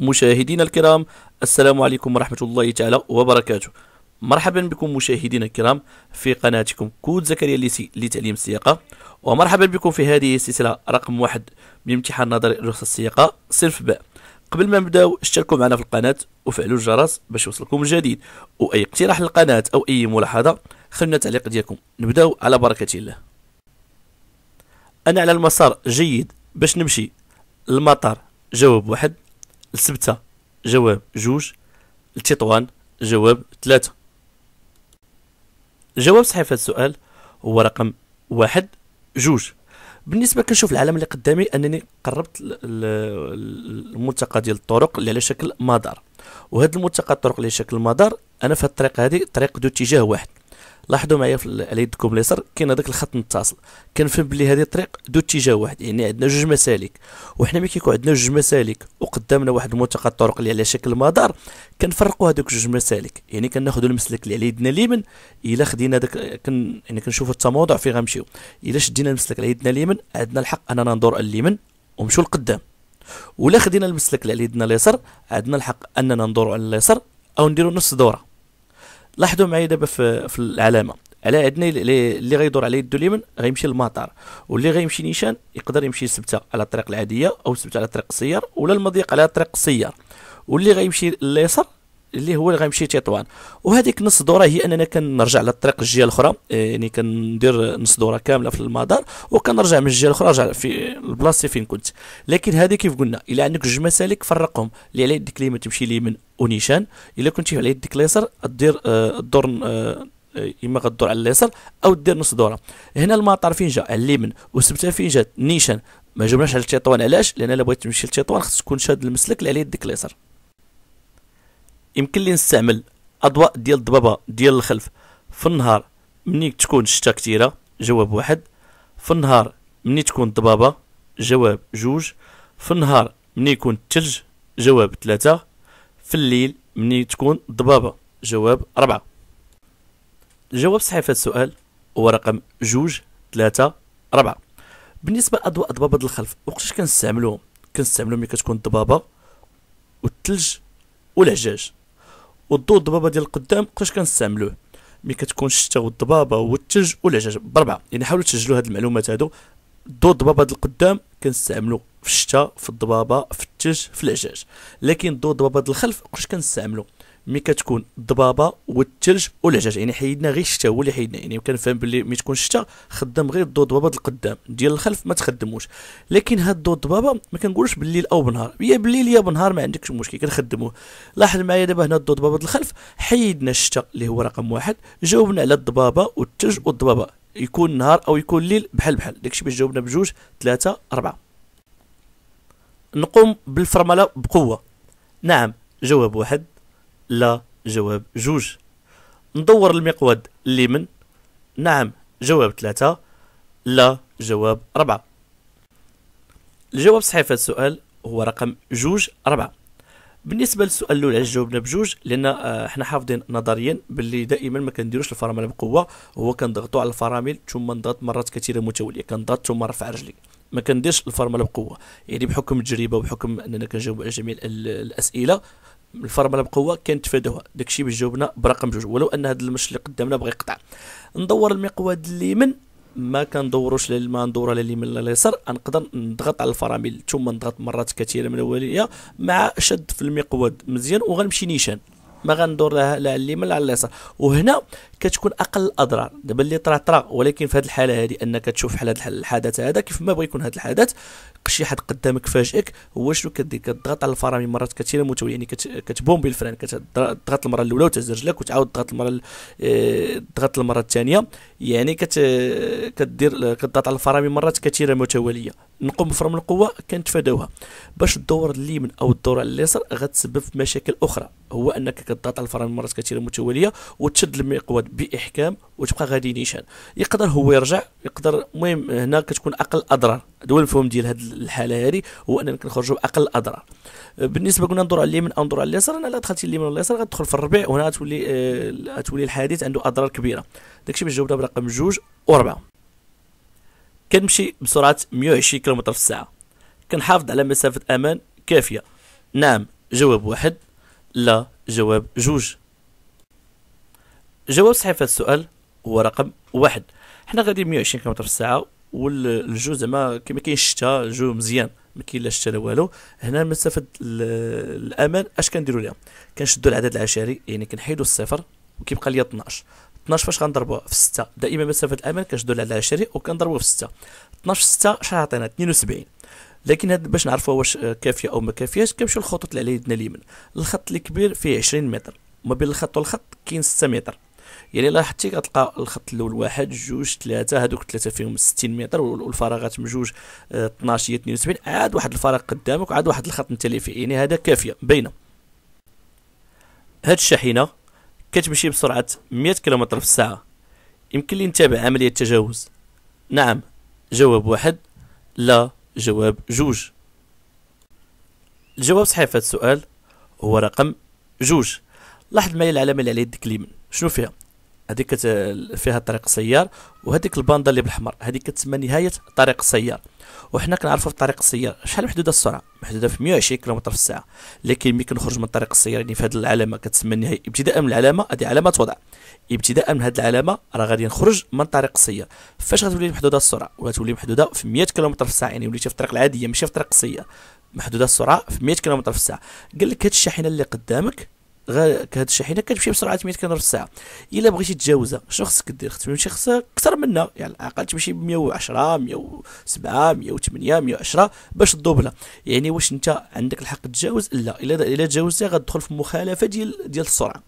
مشاهدينا الكرام السلام عليكم ورحمة الله تعالى وبركاته مرحبا بكم مشاهدينا الكرام في قناتكم كود زكريا الليسي لتعليم السياقة ومرحبا بكم في هذه السلسلة رقم واحد من امتحان نظري رخص السياقة صرف باء قبل ما نبداو اشتركوا معنا في القناة وفعلوا الجرس باش يوصلكم الجديد وأي اقتراح للقناة أو أي ملاحظة خلونا تعليق ديالكم نبداو على بركة الله أنا على المسار جيد باش نمشي المطار جواب واحد السبتة جواب جوج التطوان جواب ثلاثة الجواب صحيح في السؤال هو رقم واحد جوج بالنسبه كنشوف العالم اللي قدامي انني قربت الملتقى ديال الطرق اللي على شكل مدار وهذا الملتقى الطرق اللي على شكل مدار انا في الطريق هذه طريق ذو اتجاه واحد لاحظوا معايا في يدكم اليسار كاين هذاك الخط متصل كنفهم بلي هذه الطريق ذو اتجاه واحد يعني عندنا جوج مسالك وحنا ملي كيكون عندنا جوج مسالك وقدامنا واحد الملتقى الطرق اللي على شكل مدار كنفرقوا هذوك جوج مسالك يعني كناخذوا المسلك اللي على يدنا اليمين الا خدينا داك كن يعني كنشوفوا التموضع فين غنمشيو الا شدينا المسلك على يدنا اليمين عندنا الحق اننا ندور اليمين ونمشيو لقدام ولا خدينا المسلك اللي على يدنا اليسار عندنا الحق اننا ندور على اليسار او نديروا نفس دوره لاحظوا معايا دابا في, في العلامه على عندنا اللي غيدور على يدو اليمين غيمشي للمطار واللي غيمشي نيشان يقدر يمشي سبته على الطريق العاديه او سبته على طريق السيار ولا المضيق على طريق السيار واللي غيمشي لليسار اللي هو اللي غيمشي تطوان وهذيك نص دوره هي اننا كنرجع للطريق الجهه الاخرى إيه، يعني كندير نص دوره كامله في المدار وكنرجع من الجهه الاخرى رجع في البلاصه فين كنت لكن هذه كيف قلنا الا عندك جوج مسالك فرقهم اللي على يدك اليمين تمشي اليمين ونيشان الا كنتي على يدك اليسار دير آه، الدور اما آه، آه، غدور على اليسار او دير نص دوره هنا المطار فين جا على اليمين وسبته فين جات نيشان ما جبناش على تطوان علاش لان الا بغيت تمشي لتطوان خصك تكون شاد المسلك اللي على يدك اليسار يمكن لي نستعمل اضواء ديال الضبابه ديال الخلف في النهار مني تكون الشتا كثيره جواب واحد في النهار مني تكون الضبابه جواب جوج في النهار مني يكون الثلج جواب ثلاثة في الليل مني تكون الضبابه جواب أربعة الجواب صحيح في هذا السؤال هو رقم جوج ثلاثة أربعة بالنسبة لأضواء ضبابة الخلف وقتاش كنستعملوهم كنستعملوهم ملي كتكون الضبابة والثلج والعجاج والضو الضبابه ديال القدام بقاش كنستعملوه ملي كتكون الشتا والضبابه والثلج والعجاج بربعه يعني حاولوا تسجلوا هاد المعلومات هادو الضو الضبابه ديال القدام كنستعملو في الشتا في الضبابه في الثلج في العجاج لكن الضو الضبابه ديال الخلف بقاش كنستعملوه مي كتكون الضبابه والثلج والعجاج يعني حيدنا غير الشتاء هو اللي حيدنا يعني كنفهم باللي مي تكون الشتاء خدام غير الضو الضبابه ديال القدام ديال الخلف ما تخدموش لكن هاد الضو الضبابه ما كنقولوش بالليل او بنهار يا بالليل يا بنهار ما عندكش مشكل كنخدموه لاحظ معايا دابا هنا الضو الضبابه ديال الخلف حيدنا الشتاء اللي هو رقم واحد جاوبنا على الضبابه والثلج والضبابه يكون نهار او يكون ليل بحال بحال داكشي باش جاوبنا بجوج ثلاثه اربعه نقوم بالفرمله بقوه نعم جواب واحد لا جواب جوج ندور المقود اللي من نعم جواب ثلاثة لا جواب ربعة الجواب الصحيح في السؤال هو رقم جوج ربعة بالنسبة للسؤال الأول علاش جاوبنا بجوج لأن آه، حنا حافظين نظريا باللي دائما ما كنديروش الفرامل بقوة هو كنضغطو على الفرامل ثم نضغط مرات كثيرة متوالية كنضغط ثم نرفع رجلي ما كنديرش الفرامل بقوه يعني بحكم التجربه وبحكم اننا كنجاوب على جميع الاسئله الفرمله بقوه كنتفادوها داكشي باش جاوبنا برقم جوج ولو ان هذا المش اللي قدامنا بغى يقطع ندور المقود اليمين ما كندوروش لا ندور لا اليمين لا اليسار نقدر نضغط على الفرامل ثم نضغط مرات كثيره من الاوليه مع شد في المقود مزيان وغنمشي نيشان ما غندور لها لا اليمين لا اليسار وهنا كتكون اقل الاضرار دابا اللي طرا طرا ولكن في هذه الحاله هذه انك تشوف بحال هذا الحدث هذا كيف ما بغى يكون هذا الحدث شي حد قدامك فاجئك هو شنو كدير كضغط على الفرامل مرات كثيره متواليه يعني كتبوم بالفران كتضغط المره الاولى وتهز رجلك وتعاود تضغط المره تضغط المره الثانيه يعني كتدير كدير كتضغط على الفرامل مرات كثيره يعني آه، يعني متواليه نقوم بفرم القوه كنتفاداوها باش الدور اليمين او الدور على اليسار غتسبب في مشاكل اخرى هو انك كتضغط على الفرامل مرات كثيره متواليه وتشد المقود باحكام وتبقى غادي نيشان يقدر هو يرجع يقدر المهم هنا كتكون اقل اضرار هو المفهوم ديال هذه الحاله هذه هو اننا كنخرجوا باقل الاضرار بالنسبه قلنا ندور على اليمين او ندور على اليسار انا لا دخلت اليمين ولا اليسار غتدخل في الربيع وهنا غتولي غتولي آه، الحديث عنده اضرار كبيره داكشي باش جاوبنا برقم جوج وربعه كنمشي بسرعه 120 كم في الساعه كنحافظ على مسافه امان كافيه نعم جواب واحد لا جواب جوج جواب صحيح في السؤال هو رقم واحد حنا غادي 120 كم في الساعه والجو زعما كما كاين الشتاء الجو مزيان ما كاين لا شتا لا والو هنا مسافه الامان اش كنديرو ليها كنشدو العدد العشري يعني كنحيدو الصفر وكيبقى ليا 12 12 فاش غنضربوها في 6 دائما مسافه الامان كتدل على 20 وكنضربو في 6 12 6 شحال عطينا 72 لكن هاد باش نعرفوا واش كافيه او ما كافياش كنمشيو للخطوط اللي على يدنا اليمين الخط الكبير فيه 20 متر ما بين الخط والخط كاين 6 متر يعني لاحظتي كتلقى الخط الاول واحد جوج ثلاثه هذوك ثلاثه فيهم 60 متر والفراغات من جوج 12 آه، 72 عاد واحد الفراغ قدامك وعاد واحد الخط انت اللي فيه يعني هذا كافيه باينه هاد الشاحنه كتمشي بسرعة 100 كم في الساعة يمكن لي نتابع عملية التجاوز نعم جواب واحد لا جواب جوج الجواب صحيح في السؤال هو رقم جوج لاحظ معايا العلامة اللي على يدك اليمين شنو فيها هذيك فيها طريق السيار وهذيك الباندا اللي بالاحمر هذيك كتسمى نهايه طريق السيار وحنا كنعرفوا في طريق السيار شحال محدوده السرعه محدوده في 120 كم في الساعه لكن ملي كنخرج من طريق السيار يعني في هذه العلامه كتسمى النهايه ابتداء من العلامه هذه علامه وضع ابتداء من هذه العلامه راه غادي نخرج من طريق السيار فاش غتولي محدوده السرعه وغتولي محدوده في 100 كم في الساعه يعني وليتي في الطريق العاديه ماشي في طريق السيار محدوده السرعه في 100 كم في الساعه قال لك هذه الشاحنه اللي قدامك غير كهاد الشاحنه كتمشي بسرعه 100 كيلومتر في الساعه الا بغيتي تجاوزها شنو خصك دير خصك تمشي خصك اكثر منها يعني على الاقل تمشي ب 110 107 108 110 باش تدوبلها يعني واش انت عندك الحق تجاوز لا الا الا تجاوزتها غتدخل في مخالفه ديال ديال السرعه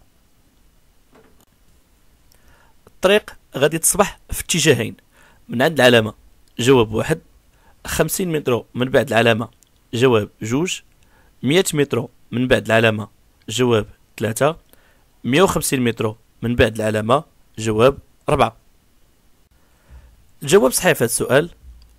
الطريق غادي تصبح في اتجاهين من عند العلامه جواب واحد 50 متر من بعد العلامه جواب جوج 100 متر من بعد العلامه جواب ثلاثة 150 مترو من بعد العلامة جواب ربعة الجواب صحيح في هذا السؤال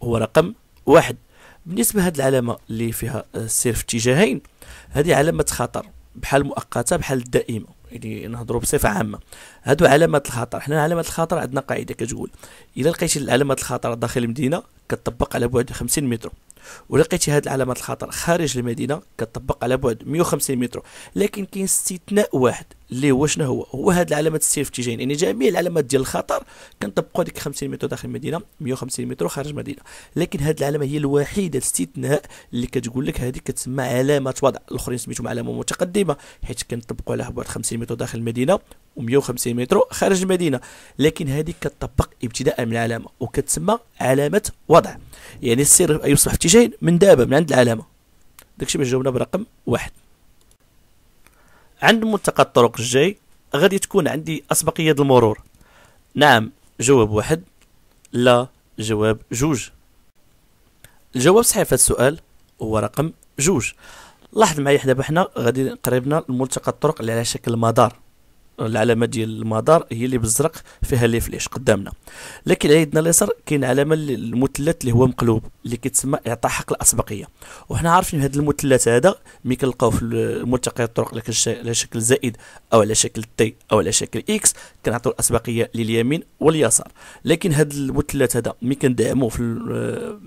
هو رقم واحد بالنسبة لهاد العلامة اللي فيها السير في اتجاهين هذه علامة خطر بحال مؤقتة بحال دائمه يعني نهضروا بصفة عامة هادو علامات الخطر حنا علامات الخطر عندنا قاعدة كتقول إلا لقيتي علامة الخطر داخل المدينة كتطبق على بعد 50 متر ولقيتي هذه العلامات الخطر خارج المدينه كتطبق على بعد 150 متر لكن كاين استثناء واحد اللي هو شنو هو هو هذه العلامات السير في يعني جميع العلامات ديال الخطر كنطبقوا ديك 50 متر داخل المدينه 150 متر خارج المدينه لكن هذه العلامه هي الوحيده الاستثناء اللي كتقول لك هذه كتسمى علامه وضع الاخرين سميتهم علامه متقدمه حيت كنطبقوا عليها بعد 50 متر داخل المدينه و150 متر خارج المدينه لكن هذه كتطبق ابتداء من العلامه وكتسمى علامه وضع يعني السير يصبح في اتجاهين من دابا من عند العلامه داكشي باش جاوبنا برقم واحد عند ملتقى الطرق الجاي غادي تكون عندي اسبقيه المرور نعم جواب واحد لا جواب جوج الجواب صحيح في السؤال هو رقم جوج لاحظ معايا حنا دابا حنا غادي قريبنا لملتقى الطرق اللي على شكل مدار العلامه ديال المدار هي اللي بالزرق فيها لي فليش قدامنا لكن على يدنا اليسار كاين علامه المثلث اللي هو مقلوب اللي كيتسمى اعطاء حق الاسبقيه وحنا عارفين هذا المثلث هذا ملي كنلقاو في ملتقى الطرق على شكل زائد او على شكل تي او على شكل اكس كنعطيو الاسبقيه لليمين واليسار لكن هذا المثلث هذا ملي كندعموه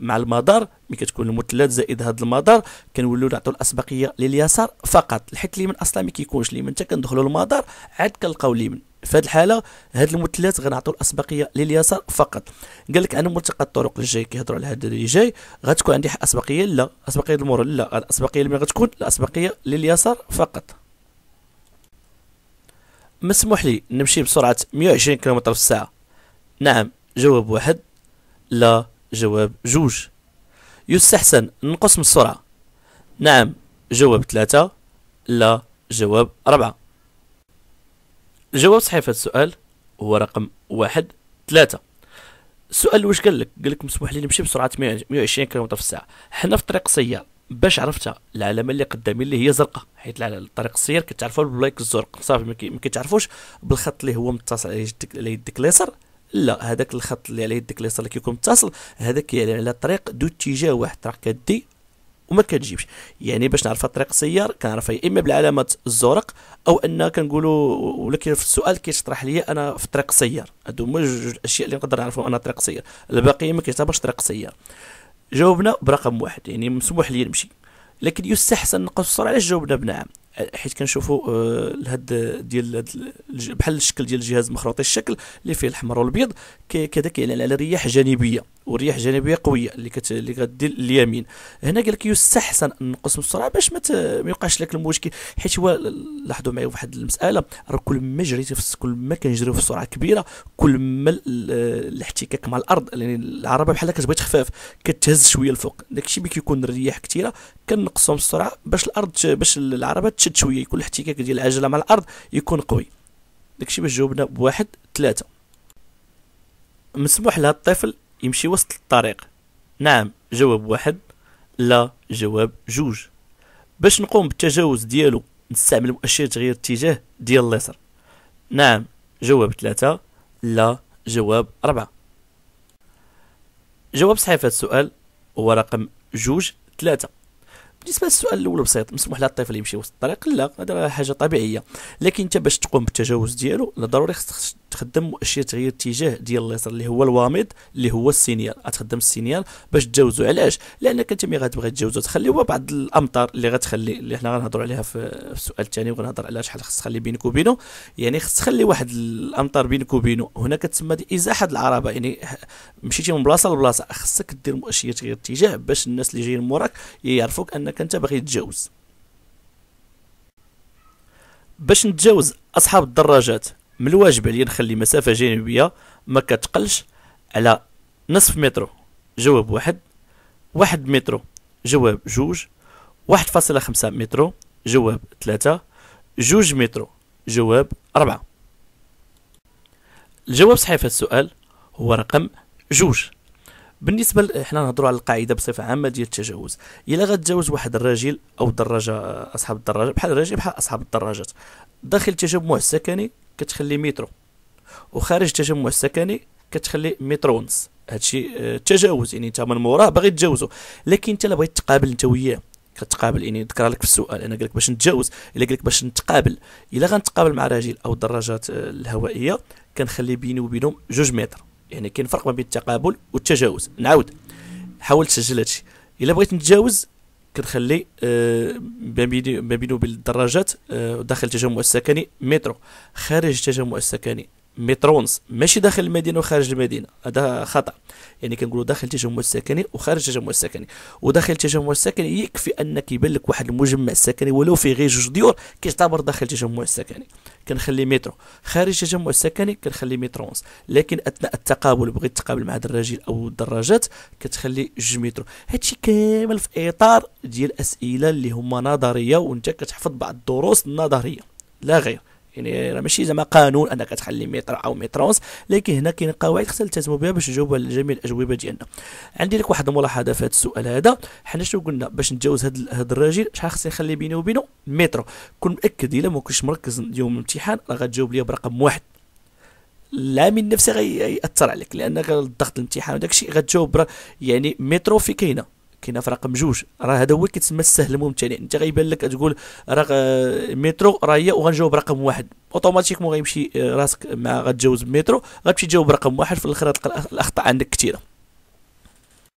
مع المدار ملي كتكون المثلث زائد هذا المدار كنوليو نعطيو الاسبقيه لليسار فقط حيت اليمين اصلا ما كيكونش اليمين حتى كندخلوا المدار عاد كنلقاو اليمين في هذه الحاله هاد المثلث غنعطيو الاسبقيه لليسار فقط قال لك انا ملتقى الطرق الجاي كيهضروا على هذا اللي جاي غتكون عندي اسبقيه لا اسبقيه للمور لا الاسبقيه اللي غتكون الاسبقيه لليسار فقط مسموح لي نمشي بسرعه 120 كم في الساعه نعم جواب واحد لا جواب جوج يستحسن نقص من السرعه نعم جواب ثلاثة لا جواب أربعة جواب صحيح في السؤال هو رقم واحد ثلاثة السؤال واش قال لك قال لك مسموح لي نمشي بسرعه 120 كم في الساعه حنا في طريق سيار باش عرفتها العلامه اللي قدامي اللي هي زرقاء حيت الطريق السيار كتعرفوها بالبلايك الزرق صافي ما كيتعرفوش بالخط اللي هو متصل على يدك اليسر لا هذاك الخط اللي على يدك اليسر اللي كيكون متصل هذاك يعني على طريق ذو اتجاه واحد طريق كدي وما كتجيبش يعني باش نعرف طريق السيار كنعرف يا اما بالعلامه الزرق او ان كنقولوا ولكن في السؤال كيشطرح لي انا في طريق السيار هادو هما جوج الاشياء اللي نقدر نعرفهم انا طريق السيار الباقي ما كيعتبرش طريق السيار جاوبنا برقم واحد يعني مسموح لي نمشي لكن يستحسن نقص السرعه علاش جاوبنا بنعم حيت كنشوفوا آه، هاد ديال بحال الشكل ديال الجهاز مخروطي الشكل اللي فيه الاحمر والابيض كذا كيعلن على رياح جانبيه والرياح جانبيه قويه اللي كت اللي غدير اليمين هنا قال لك يستحسن ان نقص السرعه باش ما, ما يوقعش لك المشكل حيت هو لاحظوا معايا واحد المساله راه كل ما جريتي في كل ما كنجريو في سرعه كبيره كل ما الاحتكاك مع الارض يعني العربه بحال كتبغي تخفاف كتهز شويه الفوق داكشي ملي كيكون الرياح كثيره كنقصهم السرعه باش الارض باش العربه تشد شويه يكون الاحتكاك ديال العجله مع الارض يكون قوي داكشي باش جاوبنا بواحد ثلاثة مسموح لهذا الطفل يمشي وسط الطريق نعم جواب واحد لا جواب جوج باش نقوم بالتجاوز ديالو نستعمل مؤشر تغيير اتجاه ديال اليسر نعم جواب ثلاثة لا جواب أربعة جواب صحيح في السؤال هو رقم جوج ثلاثة بالنسبه للسؤال الاول بسيط مسموح لها الطفل يمشي وسط الطريق لا هذا حاجه طبيعيه لكن انت باش تقوم بالتجاوز ديالو لا ضروري خصك تخدم مؤشر تغيير اتجاه ديال الليزر اللي هو الوامض اللي هو السينيال غتخدم السينيال باش تجاوزو علاش لانك انت ملي غتبغي تجاوزو تخليو بعض الامطار اللي غتخلي اللي حنا غنهضروا عليها في السؤال الثاني وغنهضر على شحال خص تخلي بينك وبينه يعني خص تخلي واحد الامطار بينك وبينه هنا كتسمى ازاحه العربه يعني مشيتي من بلاصه لبلاصه خصك دير مؤشر تغيير اتجاه باش الناس اللي جايين موراك يعرفوك انك انت باغي تجاوز باش نتجاوز اصحاب الدراجات من الواجب عليا نخلي مسافه جانبيه ما كتقلش على نصف مترو جواب واحد واحد مترو جواب جوج واحد فاصلة خمسة مترو جواب ثلاثة جوج مترو جواب أربعة الجواب صحيح في السؤال هو رقم جوج بالنسبه حنا نهضروا على القاعده بصفه عامه ديال التجاوز الا غتجاوز واحد الراجل او الدراجه اصحاب الدراجه بحال الراجل بحال اصحاب الدراجات داخل التجمع السكني كتخلي مترو وخارج التجمع السكني كتخلي مترو ونص هادشي آه، تجاوز يعني انت من موراه باغي تجاوزو لكن انت لا بغيت تقابل انت وياه كتقابل يعني ذكر لك في السؤال انا قال لك باش نتجاوز الا قال لك باش نتقابل الا غنتقابل مع راجل او الدراجات آه، الهوائيه كنخلي بيني وبينهم جوج متر يعني كاين فرق ما بين التقابل والتجاوز نعاود حاول تسجل هادشي الا بغيت نتجاوز كتخلي ما آه، بينو وبين آه، داخل التجمع السكني مترو خارج التجمع السكني مترونس ماشي داخل المدينه وخارج المدينه هذا خطا يعني كنقولوا داخل التجمع السكني وخارج التجمع السكني وداخل التجمع السكني يكفي انك يبان لك واحد المجمع السكني ولو فيه غير جوج ديور كيعتبر داخل التجمع السكني كنخلي مترو خارج التجمع السكني كنخلي مترونس لكن اثناء التقابل بغيت تقابل مع دراجيل او الدراجات كتخلي جوج مترو هادشي كامل في اطار ديال اسئله اللي هما نظريه وانت كتحفظ بعض الدروس النظريه لا غير يعني راه ماشي زعما قانون انك تخلي متر او متر ونص لكن هنا كاين قواعد خصنا نلتزموا بها باش نجاوبوا على جميع الاجوبه ديالنا عندي لك واحد الملاحظه في هذا السؤال هذا حنا شنو قلنا باش نتجاوز هذا هذا الراجل شحال خصني نخلي بيني وبينه متر كون متاكد الا ما كنتش مركز يوم الامتحان راه غتجاوب لي برقم واحد العامل نفسي غيأثر عليك لانك الضغط الامتحان وداك الشيء غتجاوب يعني مترو في كاينه كاينه في رقم جوج راه هذا هو كيتسمى السهل الممتنع انت غيبان لك تقول راه مترو راه هي وغنجاوب رقم واحد اوتوماتيكمون غيمشي آه، راسك مع غتجاوز مترو غتمشي تجاوب رقم واحد في الاخر تلقى الاخطاء عندك كثيره